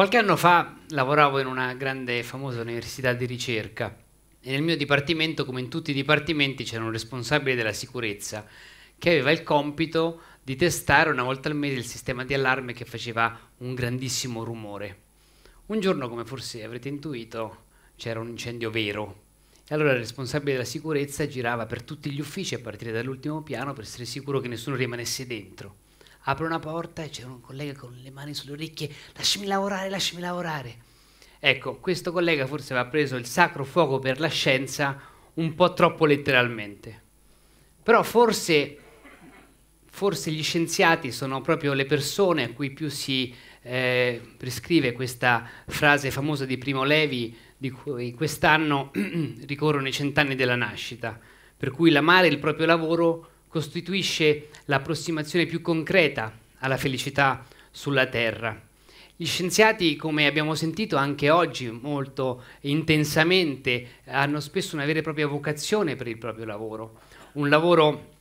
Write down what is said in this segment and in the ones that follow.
Qualche anno fa lavoravo in una grande e famosa università di ricerca e nel mio dipartimento, come in tutti i dipartimenti, c'era un responsabile della sicurezza che aveva il compito di testare una volta al mese il sistema di allarme che faceva un grandissimo rumore. Un giorno, come forse avrete intuito, c'era un incendio vero. E allora il responsabile della sicurezza girava per tutti gli uffici a partire dall'ultimo piano per essere sicuro che nessuno rimanesse dentro apre una porta e c'è un collega con le mani sulle orecchie, lasciami lavorare, lasciami lavorare. Ecco, questo collega forse aveva preso il sacro fuoco per la scienza un po' troppo letteralmente. Però forse, forse gli scienziati sono proprio le persone a cui più si eh, prescrive questa frase famosa di Primo Levi, di cui quest'anno ricorrono i cent'anni della nascita, per cui l'amare il proprio lavoro costituisce l'approssimazione più concreta alla felicità sulla Terra. Gli scienziati, come abbiamo sentito anche oggi molto intensamente, hanno spesso una vera e propria vocazione per il proprio lavoro, un lavoro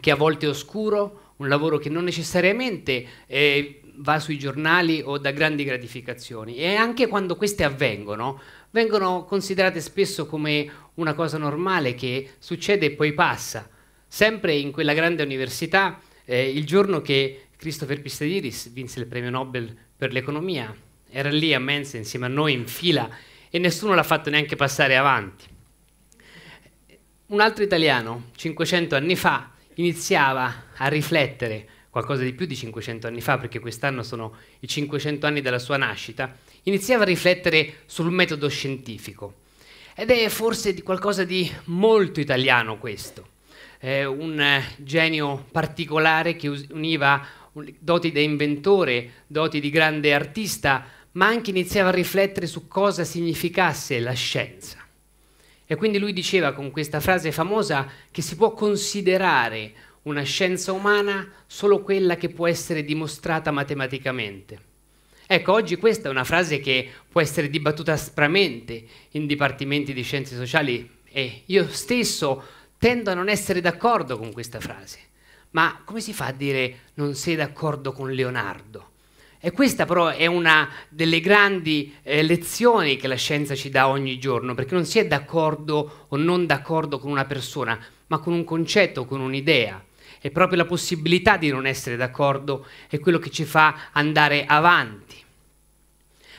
che a volte è oscuro, un lavoro che non necessariamente eh, va sui giornali o da grandi gratificazioni e anche quando queste avvengono vengono considerate spesso come una cosa normale che succede e poi passa Sempre in quella grande università, eh, il giorno che Christopher Pistadiris vinse il premio Nobel per l'economia, era lì a Mensa insieme a noi in fila e nessuno l'ha fatto neanche passare avanti. Un altro italiano, 500 anni fa, iniziava a riflettere, qualcosa di più di 500 anni fa, perché quest'anno sono i 500 anni della sua nascita, iniziava a riflettere sul metodo scientifico. Ed è forse di qualcosa di molto italiano questo eh, un eh, genio particolare che univa doti da inventore, doti di grande artista, ma anche iniziava a riflettere su cosa significasse la scienza. E quindi lui diceva con questa frase famosa che si può considerare una scienza umana solo quella che può essere dimostrata matematicamente. Ecco, oggi questa è una frase che può essere dibattuta aspramente in dipartimenti di scienze sociali e io stesso tendo a non essere d'accordo con questa frase. Ma come si fa a dire non sei d'accordo con Leonardo? E questa però è una delle grandi eh, lezioni che la scienza ci dà ogni giorno, perché non si è d'accordo o non d'accordo con una persona, ma con un concetto, con un'idea. E proprio la possibilità di non essere d'accordo è quello che ci fa andare avanti.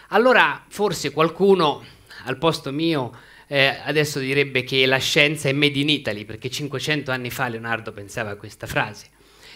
Allora forse qualcuno al posto mio eh, adesso direbbe che la scienza è made in Italy, perché 500 anni fa Leonardo pensava a questa frase.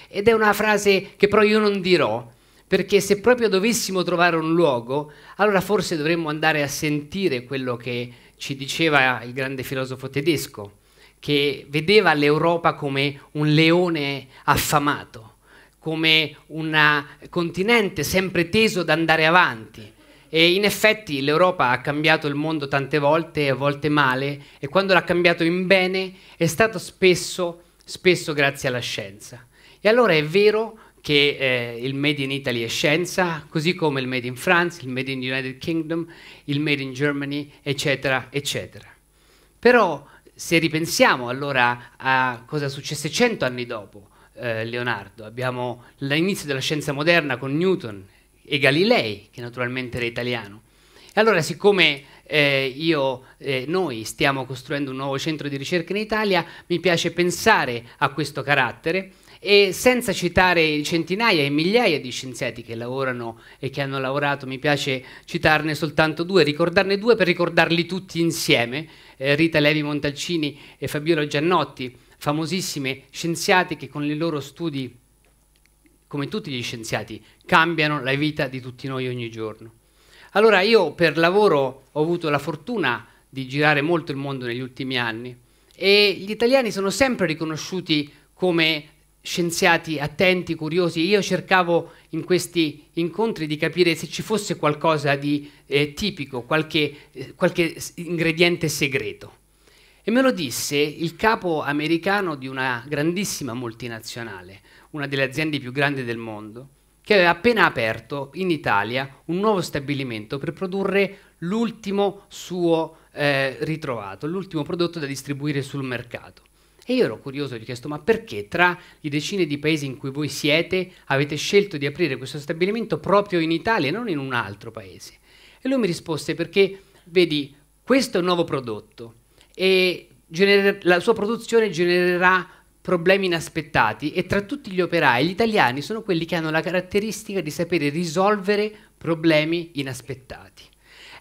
Ed è una frase che però io non dirò, perché se proprio dovessimo trovare un luogo, allora forse dovremmo andare a sentire quello che ci diceva il grande filosofo tedesco, che vedeva l'Europa come un leone affamato, come un continente sempre teso ad andare avanti, e in effetti l'Europa ha cambiato il mondo tante volte, a volte male, e quando l'ha cambiato in bene è stato spesso, spesso grazie alla scienza. E allora è vero che eh, il Made in Italy è scienza, così come il Made in France, il Made in United Kingdom, il Made in Germany, eccetera, eccetera. Però se ripensiamo allora a cosa successe cento anni dopo eh, Leonardo, abbiamo l'inizio della scienza moderna con Newton, e Galilei, che naturalmente era italiano. E allora, siccome eh, io, eh, noi stiamo costruendo un nuovo centro di ricerca in Italia, mi piace pensare a questo carattere e senza citare centinaia e migliaia di scienziati che lavorano e che hanno lavorato, mi piace citarne soltanto due, ricordarne due per ricordarli tutti insieme, eh, Rita Levi Montalcini e Fabiola Giannotti, famosissime scienziate che con i loro studi come tutti gli scienziati, cambiano la vita di tutti noi ogni giorno. Allora io per lavoro ho avuto la fortuna di girare molto il mondo negli ultimi anni e gli italiani sono sempre riconosciuti come scienziati attenti, curiosi. Io cercavo in questi incontri di capire se ci fosse qualcosa di eh, tipico, qualche, eh, qualche ingrediente segreto. E me lo disse il capo americano di una grandissima multinazionale, una delle aziende più grandi del mondo, che aveva appena aperto in Italia un nuovo stabilimento per produrre l'ultimo suo eh, ritrovato, l'ultimo prodotto da distribuire sul mercato. E io ero curioso, gli ho chiesto, ma perché tra le decine di paesi in cui voi siete avete scelto di aprire questo stabilimento proprio in Italia e non in un altro paese? E lui mi rispose perché, vedi, questo è un nuovo prodotto, e gener- la sua produzione genererà problemi inaspettati e tra tutti gli operai gli italiani sono quelli che hanno la caratteristica di sapere risolvere problemi inaspettati.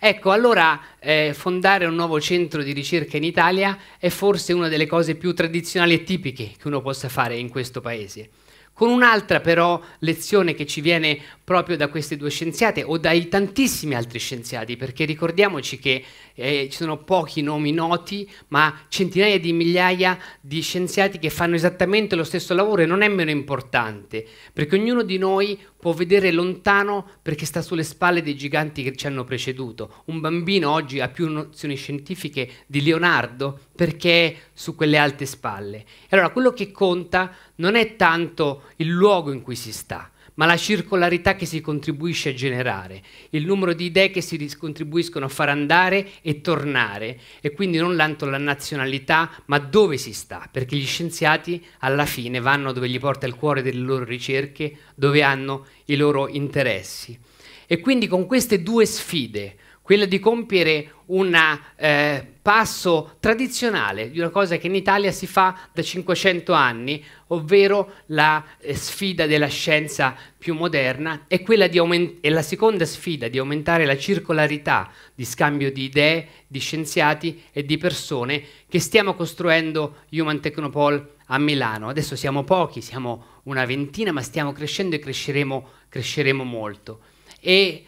Ecco, allora eh, fondare un nuovo centro di ricerca in Italia è forse una delle cose più tradizionali e tipiche che uno possa fare in questo paese. Con un'altra però lezione che ci viene proprio da queste due scienziate o dai tantissimi altri scienziati, perché ricordiamoci che eh, ci sono pochi nomi noti, ma centinaia di migliaia di scienziati che fanno esattamente lo stesso lavoro e non è meno importante, perché ognuno di noi può vedere lontano perché sta sulle spalle dei giganti che ci hanno preceduto. Un bambino oggi ha più nozioni scientifiche di Leonardo perché è su quelle alte spalle. E allora quello che conta non è tanto il luogo in cui si sta, ma la circolarità che si contribuisce a generare, il numero di idee che si contribuiscono a far andare e tornare, e quindi non tanto la nazionalità, ma dove si sta, perché gli scienziati alla fine vanno dove gli porta il cuore delle loro ricerche, dove hanno i loro interessi. E quindi con queste due sfide, quella di compiere un eh, passo tradizionale di una cosa che in Italia si fa da 500 anni, ovvero la eh, sfida della scienza più moderna e, e la seconda sfida di aumentare la circolarità di scambio di idee, di scienziati e di persone che stiamo costruendo Human Technopole a Milano. Adesso siamo pochi, siamo una ventina, ma stiamo crescendo e cresceremo, cresceremo molto. E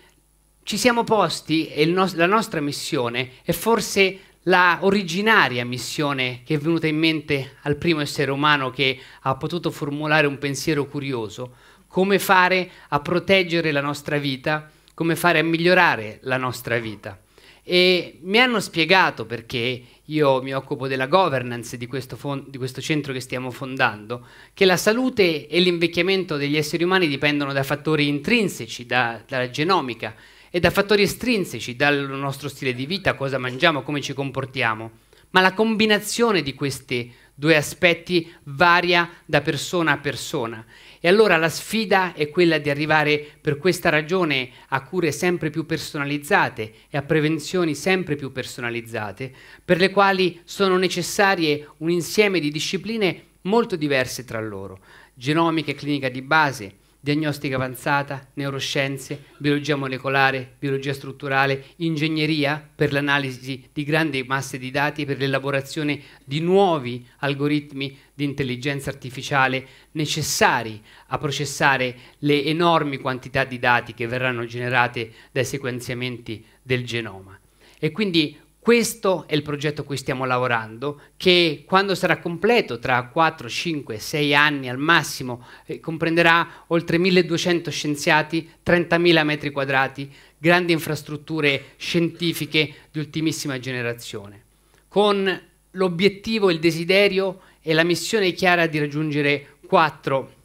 ci siamo posti e no la nostra missione è forse la originaria missione che è venuta in mente al primo essere umano che ha potuto formulare un pensiero curioso, come fare a proteggere la nostra vita, come fare a migliorare la nostra vita. E mi hanno spiegato perché io mi occupo della governance di questo, di questo centro che stiamo fondando, che la salute e l'invecchiamento degli esseri umani dipendono da fattori intrinseci, da dalla genomica, e da fattori estrinseci, dal nostro stile di vita, cosa mangiamo, come ci comportiamo, ma la combinazione di questi due aspetti varia da persona a persona. E allora la sfida è quella di arrivare per questa ragione a cure sempre più personalizzate e a prevenzioni sempre più personalizzate, per le quali sono necessarie un insieme di discipline molto diverse tra loro, Genomica e clinica di base, diagnostica avanzata, neuroscienze, biologia molecolare, biologia strutturale, ingegneria per l'analisi di grandi masse di dati e per l'elaborazione di nuovi algoritmi di intelligenza artificiale necessari a processare le enormi quantità di dati che verranno generate dai sequenziamenti del genoma. E quindi questo è il progetto a cui stiamo lavorando, che quando sarà completo, tra 4, 5, 6 anni al massimo, eh, comprenderà oltre 1200 scienziati, 30.000 metri quadrati, grandi infrastrutture scientifiche di ultimissima generazione, con l'obiettivo, il desiderio e la missione chiara di raggiungere quattro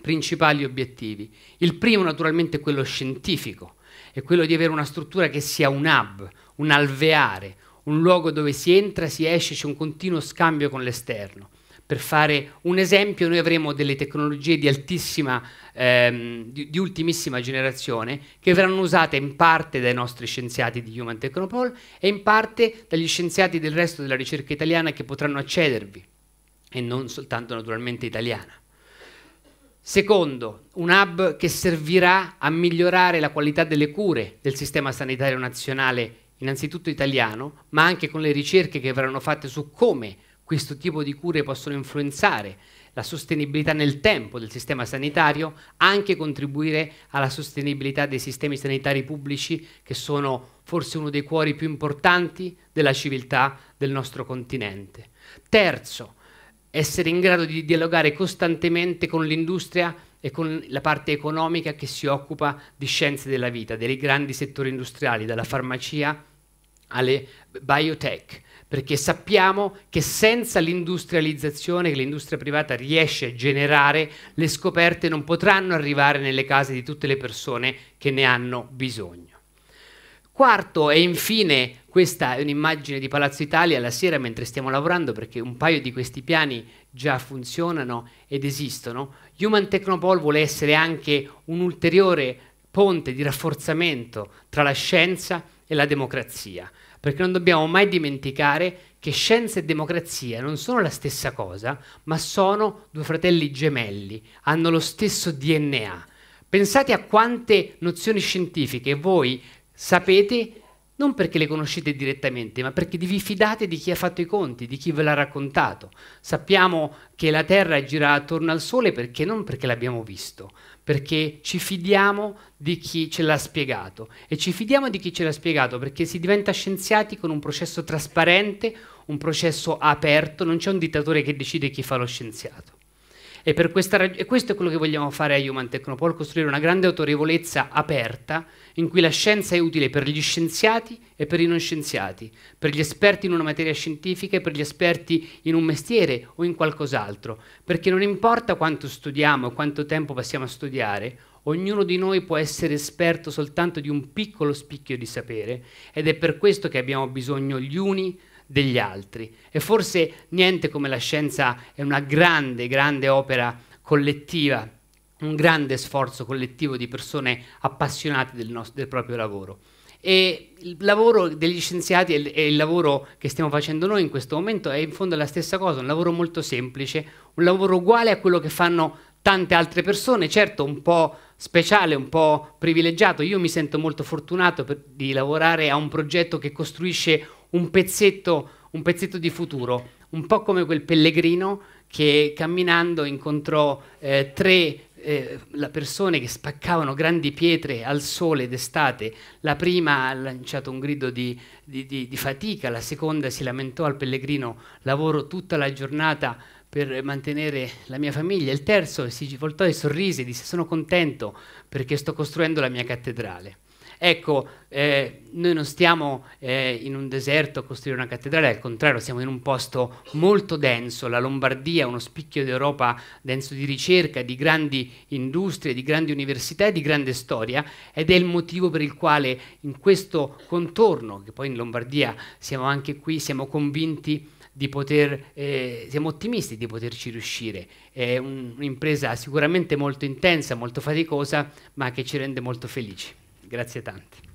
principali obiettivi. Il primo naturalmente è quello scientifico, è quello di avere una struttura che sia un hub, un alveare, un luogo dove si entra, si esce, c'è un continuo scambio con l'esterno. Per fare un esempio, noi avremo delle tecnologie di altissima, ehm, di, di, ultimissima generazione che verranno usate in parte dai nostri scienziati di Human Technopole e in parte dagli scienziati del resto della ricerca italiana che potranno accedervi, e non soltanto naturalmente italiana. Secondo, un hub che servirà a migliorare la qualità delle cure del sistema sanitario nazionale innanzitutto italiano, ma anche con le ricerche che verranno fatte su come questo tipo di cure possono influenzare la sostenibilità nel tempo del sistema sanitario, anche contribuire alla sostenibilità dei sistemi sanitari pubblici che sono forse uno dei cuori più importanti della civiltà del nostro continente. Terzo, essere in grado di dialogare costantemente con l'industria e con la parte economica che si occupa di scienze della vita, dei grandi settori industriali, dalla farmacia alle biotech, perché sappiamo che senza l'industrializzazione che l'industria privata riesce a generare, le scoperte non potranno arrivare nelle case di tutte le persone che ne hanno bisogno. Quarto e infine, questa è un'immagine di Palazzo Italia la sera mentre stiamo lavorando perché un paio di questi piani già funzionano ed esistono. Human Technopol vuole essere anche un ulteriore ponte di rafforzamento tra la scienza e la democrazia, perché non dobbiamo mai dimenticare che scienza e democrazia non sono la stessa cosa, ma sono due fratelli gemelli, hanno lo stesso DNA. Pensate a quante nozioni scientifiche voi sapete non perché le conoscete direttamente, ma perché vi fidate di chi ha fatto i conti, di chi ve l'ha raccontato. Sappiamo che la Terra gira attorno al Sole perché non perché l'abbiamo visto, perché ci fidiamo di chi ce l'ha spiegato e ci fidiamo di chi ce l'ha spiegato perché si diventa scienziati con un processo trasparente, un processo aperto, non c'è un dittatore che decide chi fa lo scienziato. E, rag- e questo è quello che vogliamo fare a Human Technopol, costruire una grande autorevolezza aperta in cui la scienza è utile per gli scienziati e per i non scienziati, per gli esperti in una materia scientifica e per gli esperti in un mestiere o in qualcos'altro, perché non importa quanto studiamo e quanto tempo passiamo a studiare, Ognuno di noi può essere esperto soltanto di un piccolo spicchio di sapere ed è per questo che abbiamo bisogno gli uni degli altri. E forse niente come la scienza è una grande, grande opera collettiva, un grande sforzo collettivo di persone appassionate del, nostro, del proprio lavoro. E il lavoro degli scienziati e il lavoro che stiamo facendo noi in questo momento è in fondo la stessa cosa, un lavoro molto semplice, un lavoro uguale a quello che fanno tante altre persone, certo un po' speciale, un po' privilegiato. Io mi sento molto fortunato per, di lavorare a un progetto che costruisce un pezzetto, un pezzetto di futuro, un po' come quel pellegrino che camminando incontrò eh, tre eh, persone che spaccavano grandi pietre al sole d'estate. La prima ha lanciato un grido di, di, di, di, fatica, la seconda si lamentò al pellegrino, lavoro tutta la giornata per mantenere la mia famiglia. Il terzo si voltò e sorrise e disse sono contento perché sto costruendo la mia cattedrale. Ecco, eh, noi non stiamo eh, in un deserto a costruire una cattedrale, al contrario, siamo in un posto molto denso, la Lombardia è uno spicchio d'Europa denso di ricerca, di grandi industrie, di grandi università e di grande storia ed è il motivo per il quale in questo contorno, che poi in Lombardia siamo anche qui, siamo convinti di poter, eh, siamo ottimisti di poterci riuscire. È un'impresa sicuramente molto intensa, molto faticosa, ma che ci rende molto felici. Grazie tante.